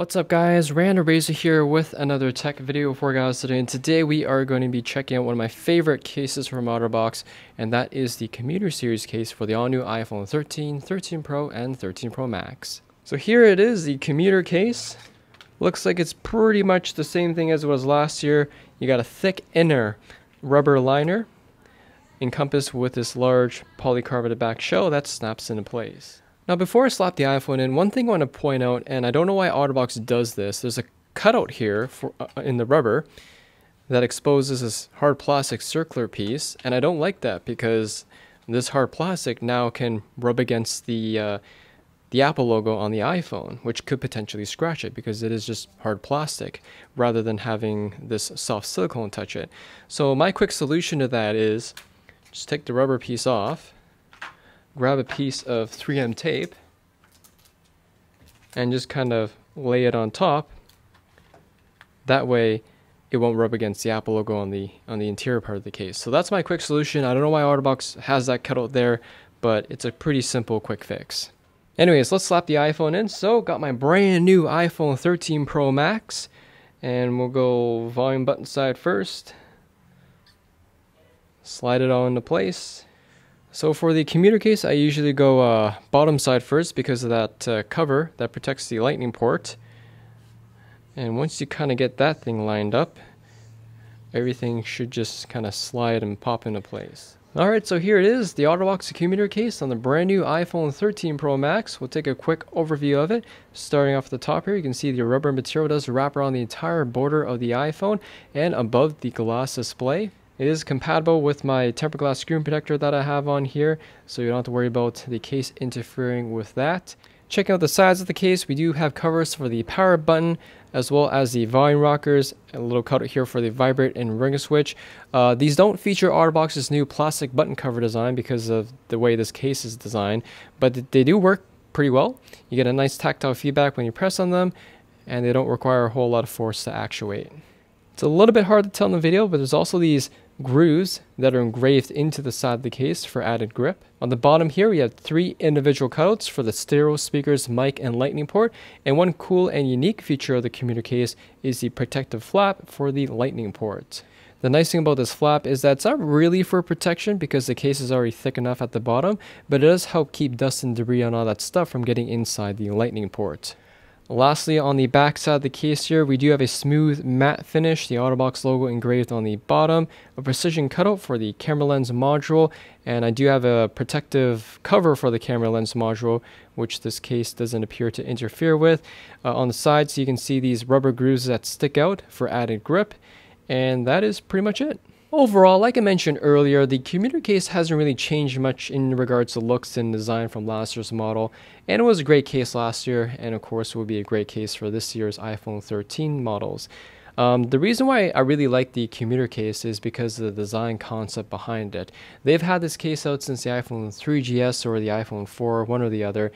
What's up guys, Random Razor here with another tech video for guys today and today we are going to be checking out one of my favorite cases from OtterBox and that is the commuter series case for the all new iPhone 13, 13 Pro and 13 Pro Max. So here it is, the commuter case. Looks like it's pretty much the same thing as it was last year. You got a thick inner rubber liner encompassed with this large polycarbonate back shell that snaps into place. Now before I slap the iPhone in, one thing I want to point out, and I don't know why Otterbox does this, there's a cutout here for, uh, uh, in the rubber that exposes this hard plastic circular piece, and I don't like that because this hard plastic now can rub against the uh, the Apple logo on the iPhone, which could potentially scratch it because it is just hard plastic rather than having this soft silicone touch it. So my quick solution to that is just take the rubber piece off grab a piece of 3M tape and just kind of lay it on top. That way it won't rub against the Apple logo on the on the interior part of the case. So that's my quick solution. I don't know why Otterbox has that out there, but it's a pretty simple quick fix. Anyways, let's slap the iPhone in. So got my brand new iPhone 13 Pro Max and we'll go volume button side first. Slide it all into place. So for the commuter case, I usually go uh, bottom side first because of that uh, cover that protects the lightning port. And once you kind of get that thing lined up, everything should just kind of slide and pop into place. Alright, so here it is, the Otterbox commuter case on the brand new iPhone 13 Pro Max. We'll take a quick overview of it. Starting off at the top here, you can see the rubber material does wrap around the entire border of the iPhone and above the glass display. It is compatible with my tempered glass screen protector that I have on here, so you don't have to worry about the case interfering with that. Checking out the sides of the case, we do have covers for the power button as well as the volume rockers, a little cutout here for the vibrate and ring switch. Uh, these don't feature Otterbox's new plastic button cover design because of the way this case is designed, but they do work pretty well. You get a nice tactile feedback when you press on them, and they don't require a whole lot of force to actuate. It's a little bit hard to tell in the video, but there's also these grooves that are engraved into the side of the case for added grip. On the bottom here, we have three individual cutouts for the stereo speakers, mic, and lightning port. And one cool and unique feature of the commuter case is the protective flap for the lightning port. The nice thing about this flap is that it's not really for protection because the case is already thick enough at the bottom, but it does help keep dust and debris and all that stuff from getting inside the lightning port. Lastly, on the back side of the case here, we do have a smooth matte finish, the Autobox logo engraved on the bottom, a precision cutout for the camera lens module, and I do have a protective cover for the camera lens module, which this case doesn't appear to interfere with. Uh, on the sides, so you can see these rubber grooves that stick out for added grip, and that is pretty much it. Overall, like I mentioned earlier, the commuter case hasn't really changed much in regards to looks and design from last year's model, and it was a great case last year, and of course will be a great case for this year's iPhone 13 models. Um, the reason why I really like the commuter case is because of the design concept behind it. They've had this case out since the iPhone 3GS or the iPhone 4, one or the other,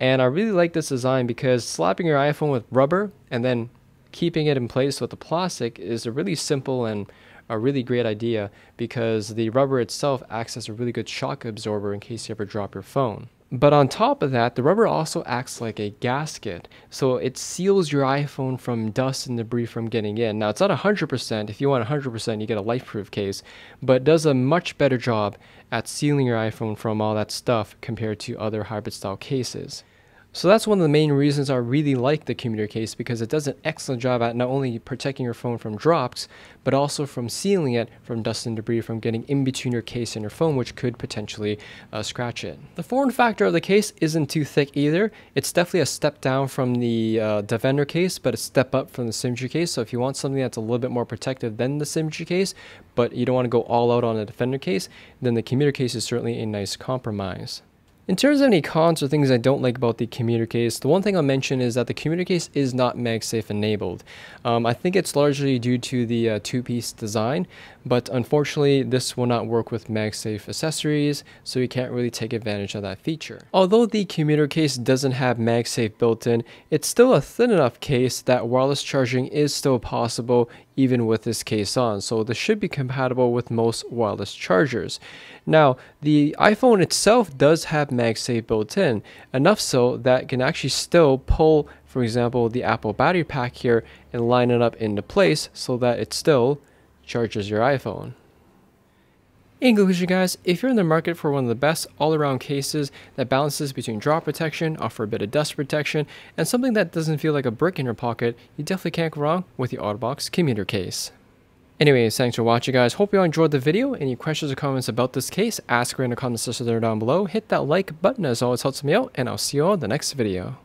and I really like this design because slapping your iPhone with rubber and then keeping it in place with the plastic is a really simple and a really great idea because the rubber itself acts as a really good shock absorber in case you ever drop your phone. But on top of that, the rubber also acts like a gasket. So it seals your iPhone from dust and debris from getting in. Now, it's not 100%. If you want 100%, you get a life proof case, but does a much better job at sealing your iPhone from all that stuff compared to other hybrid style cases. So that's one of the main reasons I really like the commuter case because it does an excellent job at not only protecting your phone from drops, but also from sealing it from dust and debris from getting in between your case and your phone, which could potentially uh, scratch it. The form factor of the case isn't too thick either. It's definitely a step down from the uh, Defender case, but a step up from the Symmetry case. So if you want something that's a little bit more protective than the Symmetry case, but you don't want to go all out on a Defender case, then the commuter case is certainly a nice compromise. In terms of any cons or things I don't like about the commuter case, the one thing I'll mention is that the commuter case is not MagSafe enabled. Um, I think it's largely due to the uh, two-piece design. But unfortunately, this will not work with MagSafe accessories, so you can't really take advantage of that feature. Although the commuter case doesn't have MagSafe built in, it's still a thin enough case that wireless charging is still possible even with this case on, so this should be compatible with most wireless chargers. Now, the iPhone itself does have MagSafe built in, enough so that can actually still pull, for example, the Apple battery pack here and line it up into place so that it still charges your iPhone. In conclusion, guys, if you're in the market for one of the best all around cases that balances between draw protection, offer a bit of dust protection, and something that doesn't feel like a brick in your pocket, you definitely can't go wrong with the Autobox commuter case. Anyways, thanks for watching guys. Hope you all enjoyed the video. Any questions or comments about this case, ask her in the comment section there down below. Hit that like button as always helps me out, and I'll see you all in the next video.